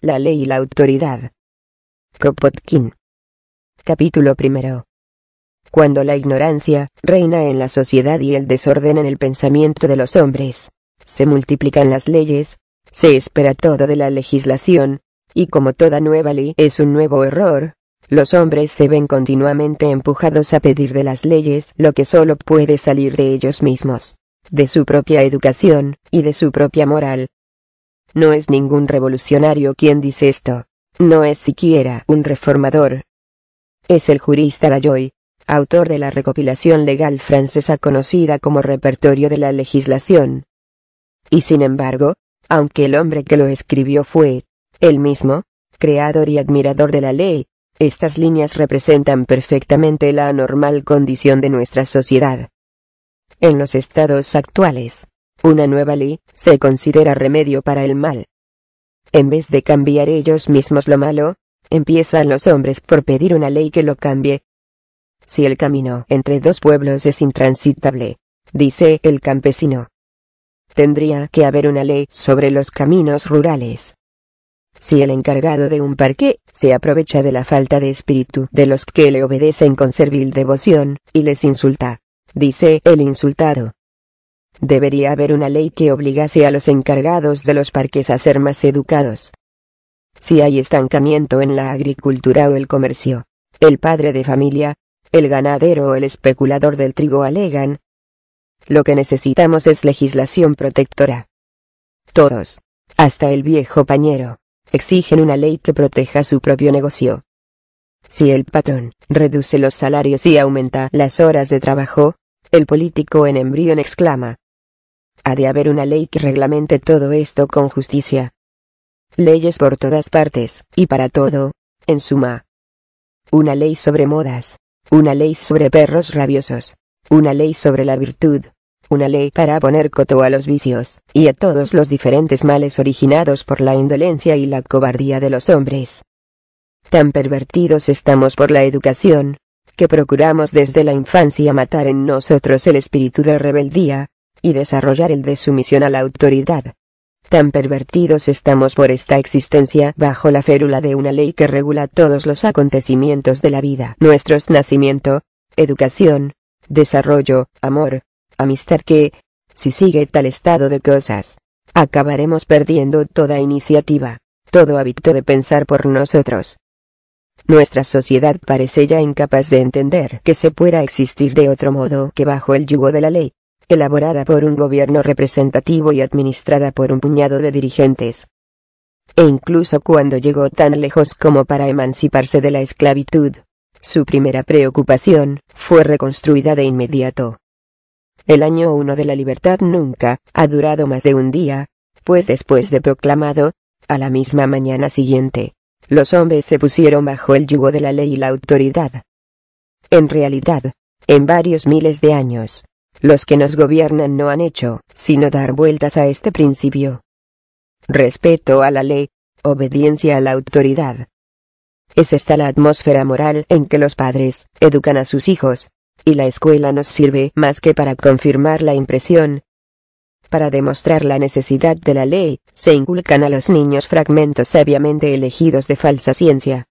La ley y la autoridad. Kropotkin. Capítulo primero. Cuando la ignorancia reina en la sociedad y el desorden en el pensamiento de los hombres, se multiplican las leyes, se espera todo de la legislación, y como toda nueva ley es un nuevo error, los hombres se ven continuamente empujados a pedir de las leyes lo que solo puede salir de ellos mismos, de su propia educación, y de su propia moral, no es ningún revolucionario quien dice esto. No es siquiera un reformador. Es el jurista Lalloy, autor de la recopilación legal francesa conocida como Repertorio de la Legislación. Y sin embargo, aunque el hombre que lo escribió fue, él mismo, creador y admirador de la ley, estas líneas representan perfectamente la anormal condición de nuestra sociedad. En los estados actuales, una nueva ley se considera remedio para el mal. En vez de cambiar ellos mismos lo malo, empiezan los hombres por pedir una ley que lo cambie. Si el camino entre dos pueblos es intransitable, dice el campesino, tendría que haber una ley sobre los caminos rurales. Si el encargado de un parque se aprovecha de la falta de espíritu de los que le obedecen con servil devoción, y les insulta, dice el insultado, Debería haber una ley que obligase a los encargados de los parques a ser más educados. Si hay estancamiento en la agricultura o el comercio, el padre de familia, el ganadero o el especulador del trigo alegan. Lo que necesitamos es legislación protectora. Todos, hasta el viejo pañero, exigen una ley que proteja su propio negocio. Si el patrón reduce los salarios y aumenta las horas de trabajo, el político en embrión exclama, ha de haber una ley que reglamente todo esto con justicia. Leyes por todas partes, y para todo, en suma. Una ley sobre modas, una ley sobre perros rabiosos, una ley sobre la virtud, una ley para poner coto a los vicios, y a todos los diferentes males originados por la indolencia y la cobardía de los hombres. Tan pervertidos estamos por la educación, que procuramos desde la infancia matar en nosotros el espíritu de rebeldía, y desarrollar el de sumisión a la autoridad. Tan pervertidos estamos por esta existencia bajo la férula de una ley que regula todos los acontecimientos de la vida. Nuestros nacimiento, educación, desarrollo, amor, amistad que, si sigue tal estado de cosas, acabaremos perdiendo toda iniciativa, todo hábito de pensar por nosotros. Nuestra sociedad parece ya incapaz de entender que se pueda existir de otro modo que bajo el yugo de la ley elaborada por un gobierno representativo y administrada por un puñado de dirigentes. E incluso cuando llegó tan lejos como para emanciparse de la esclavitud, su primera preocupación fue reconstruida de inmediato. El año uno de la libertad nunca ha durado más de un día, pues después de proclamado, a la misma mañana siguiente, los hombres se pusieron bajo el yugo de la ley y la autoridad. En realidad, en varios miles de años, los que nos gobiernan no han hecho, sino dar vueltas a este principio. Respeto a la ley, obediencia a la autoridad. Es esta la atmósfera moral en que los padres educan a sus hijos, y la escuela nos sirve más que para confirmar la impresión. Para demostrar la necesidad de la ley, se inculcan a los niños fragmentos sabiamente elegidos de falsa ciencia.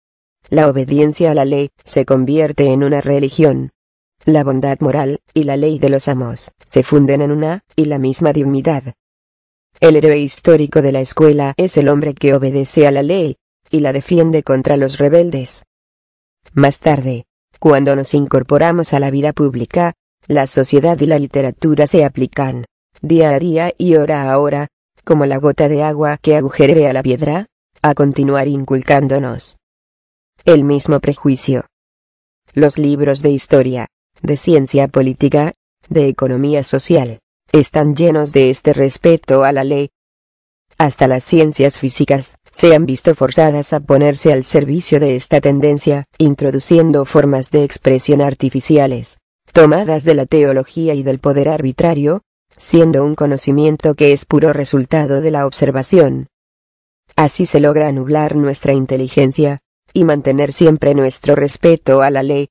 La obediencia a la ley se convierte en una religión la bondad moral, y la ley de los amos, se funden en una, y la misma dignidad. El héroe histórico de la escuela es el hombre que obedece a la ley, y la defiende contra los rebeldes. Más tarde, cuando nos incorporamos a la vida pública, la sociedad y la literatura se aplican, día a día y hora a hora, como la gota de agua que agujere a la piedra, a continuar inculcándonos el mismo prejuicio. Los libros de historia, de ciencia política, de economía social, están llenos de este respeto a la ley. Hasta las ciencias físicas se han visto forzadas a ponerse al servicio de esta tendencia, introduciendo formas de expresión artificiales, tomadas de la teología y del poder arbitrario, siendo un conocimiento que es puro resultado de la observación. Así se logra nublar nuestra inteligencia, y mantener siempre nuestro respeto a la ley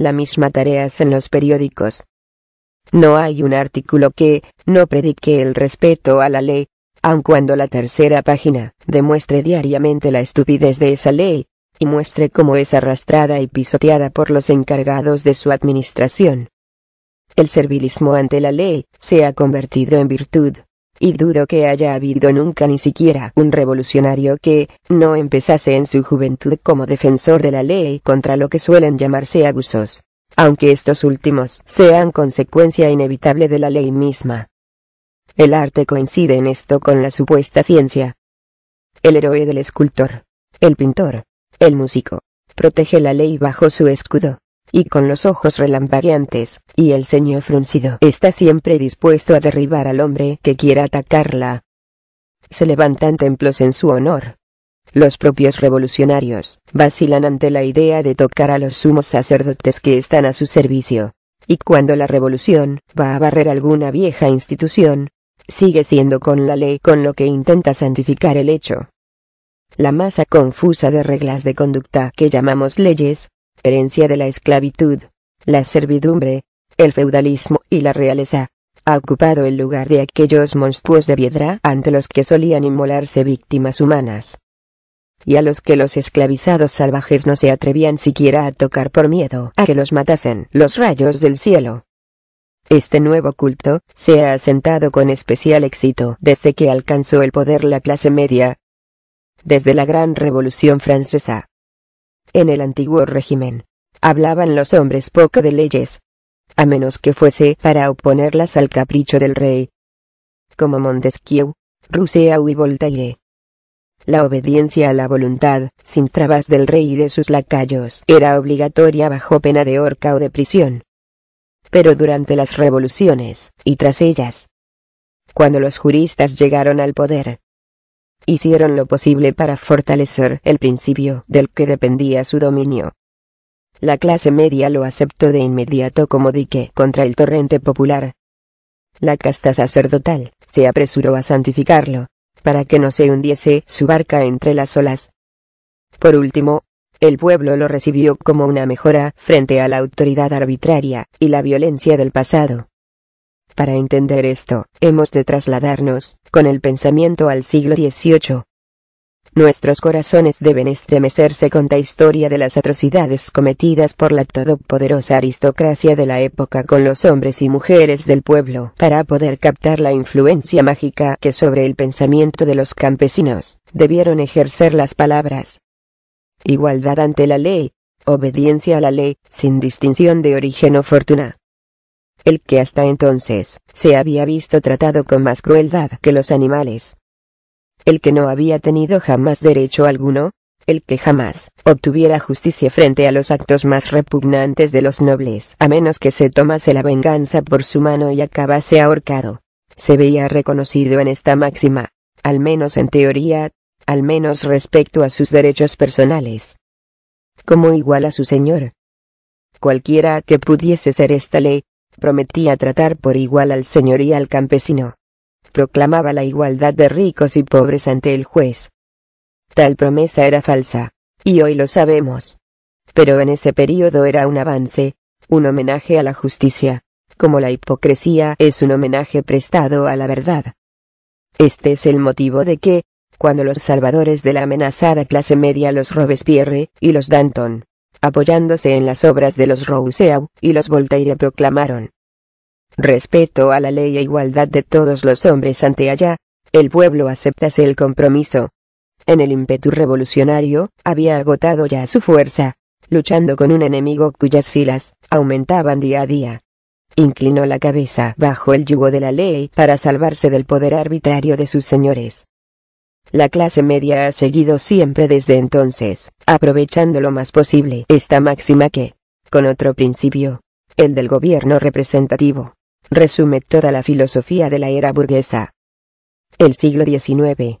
la misma es en los periódicos. No hay un artículo que no predique el respeto a la ley, aun cuando la tercera página demuestre diariamente la estupidez de esa ley, y muestre cómo es arrastrada y pisoteada por los encargados de su administración. El servilismo ante la ley se ha convertido en virtud, y dudo que haya habido nunca ni siquiera un revolucionario que no empezase en su juventud como defensor de la ley contra lo que suelen llamarse abusos, aunque estos últimos sean consecuencia inevitable de la ley misma. El arte coincide en esto con la supuesta ciencia. El héroe del escultor, el pintor, el músico, protege la ley bajo su escudo, y con los ojos relampagueantes, y el ceño fruncido está siempre dispuesto a derribar al hombre que quiera atacarla. Se levantan templos en su honor. Los propios revolucionarios vacilan ante la idea de tocar a los sumos sacerdotes que están a su servicio. Y cuando la revolución va a barrer alguna vieja institución, sigue siendo con la ley con lo que intenta santificar el hecho. La masa confusa de reglas de conducta que llamamos leyes, herencia de la esclavitud, la servidumbre, el feudalismo y la realeza, ha ocupado el lugar de aquellos monstruos de piedra ante los que solían inmolarse víctimas humanas. Y a los que los esclavizados salvajes no se atrevían siquiera a tocar por miedo a que los matasen los rayos del cielo. Este nuevo culto se ha asentado con especial éxito desde que alcanzó el poder la clase media. Desde la Gran Revolución Francesa, en el antiguo régimen, hablaban los hombres poco de leyes, a menos que fuese para oponerlas al capricho del rey. Como Montesquieu, Rousseau y Voltaire. La obediencia a la voluntad, sin trabas del rey y de sus lacayos, era obligatoria bajo pena de horca o de prisión. Pero durante las revoluciones, y tras ellas, cuando los juristas llegaron al poder, hicieron lo posible para fortalecer el principio del que dependía su dominio. La clase media lo aceptó de inmediato como dique contra el torrente popular. La casta sacerdotal se apresuró a santificarlo, para que no se hundiese su barca entre las olas. Por último, el pueblo lo recibió como una mejora frente a la autoridad arbitraria y la violencia del pasado. Para entender esto, hemos de trasladarnos con el pensamiento al siglo XVIII. Nuestros corazones deben estremecerse con la historia de las atrocidades cometidas por la todopoderosa aristocracia de la época con los hombres y mujeres del pueblo para poder captar la influencia mágica que sobre el pensamiento de los campesinos debieron ejercer las palabras. Igualdad ante la ley, obediencia a la ley, sin distinción de origen o fortuna, el que hasta entonces se había visto tratado con más crueldad que los animales. El que no había tenido jamás derecho alguno, el que jamás obtuviera justicia frente a los actos más repugnantes de los nobles, a menos que se tomase la venganza por su mano y acabase ahorcado. Se veía reconocido en esta máxima, al menos en teoría, al menos respecto a sus derechos personales. Como igual a su señor. Cualquiera que pudiese ser esta ley, prometía tratar por igual al señor y al campesino. Proclamaba la igualdad de ricos y pobres ante el juez. Tal promesa era falsa, y hoy lo sabemos. Pero en ese periodo era un avance, un homenaje a la justicia, como la hipocresía es un homenaje prestado a la verdad. Este es el motivo de que, cuando los salvadores de la amenazada clase media los Robespierre y los Danton, apoyándose en las obras de los Rousseau y los Voltaire proclamaron respeto a la ley e igualdad de todos los hombres ante allá, el pueblo aceptase el compromiso. En el ímpetu revolucionario, había agotado ya su fuerza, luchando con un enemigo cuyas filas aumentaban día a día. Inclinó la cabeza bajo el yugo de la ley para salvarse del poder arbitrario de sus señores. La clase media ha seguido siempre desde entonces, aprovechando lo más posible esta máxima que, con otro principio, el del gobierno representativo, resume toda la filosofía de la era burguesa. El siglo XIX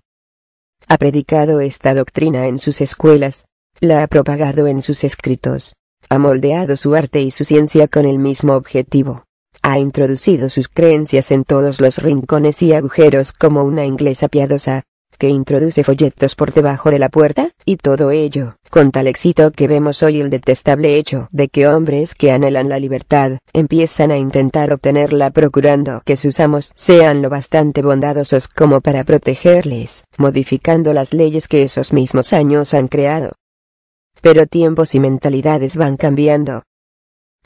ha predicado esta doctrina en sus escuelas, la ha propagado en sus escritos, ha moldeado su arte y su ciencia con el mismo objetivo ha introducido sus creencias en todos los rincones y agujeros como una inglesa piadosa, que introduce folletos por debajo de la puerta, y todo ello, con tal éxito que vemos hoy el detestable hecho de que hombres que anhelan la libertad, empiezan a intentar obtenerla procurando que sus amos sean lo bastante bondadosos como para protegerles, modificando las leyes que esos mismos años han creado. Pero tiempos y mentalidades van cambiando,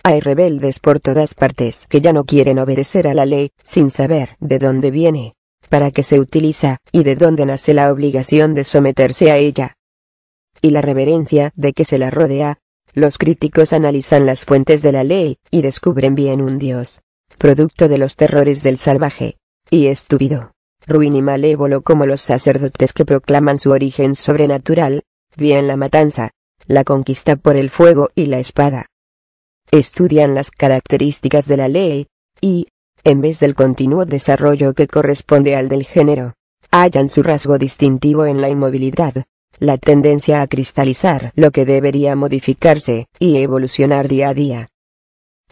hay rebeldes por todas partes que ya no quieren obedecer a la ley, sin saber de dónde viene, para qué se utiliza, y de dónde nace la obligación de someterse a ella. Y la reverencia de que se la rodea. Los críticos analizan las fuentes de la ley, y descubren bien un Dios, producto de los terrores del salvaje, y estúpido, ruin y malévolo como los sacerdotes que proclaman su origen sobrenatural, bien la matanza, la conquista por el fuego y la espada. Estudian las características de la ley, y, en vez del continuo desarrollo que corresponde al del género, hallan su rasgo distintivo en la inmovilidad, la tendencia a cristalizar lo que debería modificarse y evolucionar día a día.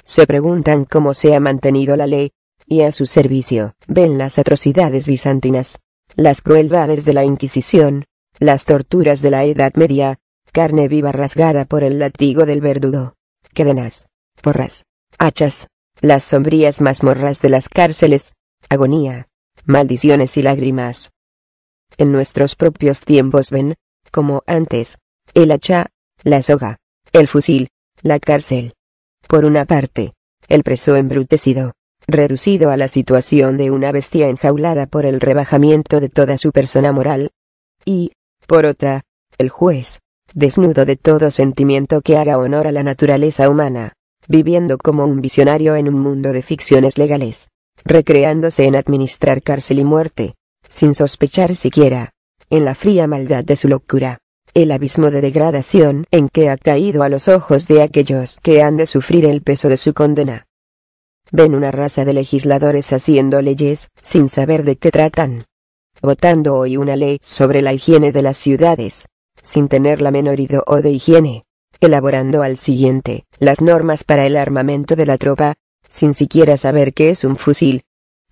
Se preguntan cómo se ha mantenido la ley, y a su servicio ven las atrocidades bizantinas, las crueldades de la Inquisición, las torturas de la Edad Media, carne viva rasgada por el latigo del verdugo, cadenas, porras, hachas, las sombrías mazmorras de las cárceles, agonía, maldiciones y lágrimas. En nuestros propios tiempos ven, como antes, el hacha, la soga, el fusil, la cárcel. Por una parte, el preso embrutecido, reducido a la situación de una bestia enjaulada por el rebajamiento de toda su persona moral. Y, por otra, el juez, desnudo de todo sentimiento que haga honor a la naturaleza humana viviendo como un visionario en un mundo de ficciones legales, recreándose en administrar cárcel y muerte, sin sospechar siquiera, en la fría maldad de su locura, el abismo de degradación en que ha caído a los ojos de aquellos que han de sufrir el peso de su condena. Ven una raza de legisladores haciendo leyes, sin saber de qué tratan. Votando hoy una ley sobre la higiene de las ciudades, sin tener la menor idea de higiene elaborando al siguiente las normas para el armamento de la tropa, sin siquiera saber qué es un fusil,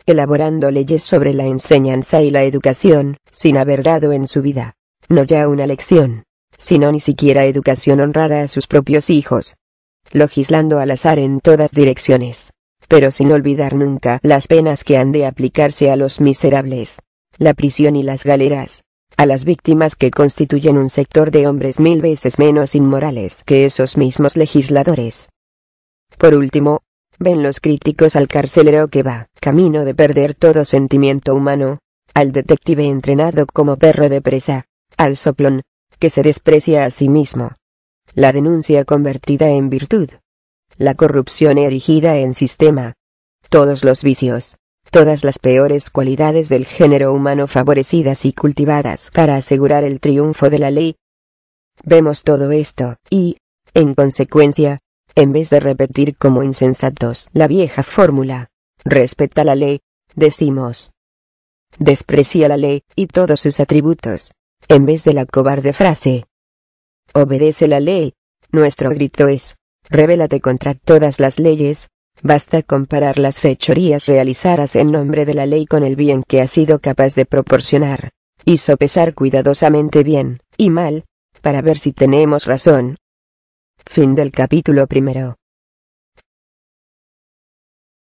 elaborando leyes sobre la enseñanza y la educación, sin haber dado en su vida, no ya una lección, sino ni siquiera educación honrada a sus propios hijos, Logislando al azar en todas direcciones, pero sin olvidar nunca las penas que han de aplicarse a los miserables, la prisión y las galeras, a las víctimas que constituyen un sector de hombres mil veces menos inmorales que esos mismos legisladores. Por último, ven los críticos al carcelero que va, camino de perder todo sentimiento humano, al detective entrenado como perro de presa, al soplón, que se desprecia a sí mismo. La denuncia convertida en virtud. La corrupción erigida en sistema. Todos los vicios, todas las peores cualidades del género humano favorecidas y cultivadas para asegurar el triunfo de la ley. Vemos todo esto, y, en consecuencia, en vez de repetir como insensatos la vieja fórmula, respeta la ley, decimos, desprecia la ley y todos sus atributos, en vez de la cobarde frase, obedece la ley, nuestro grito es, revélate contra todas las leyes, Basta comparar las fechorías realizadas en nombre de la ley con el bien que ha sido capaz de proporcionar, y sopesar cuidadosamente bien y mal, para ver si tenemos razón. Fin del capítulo primero.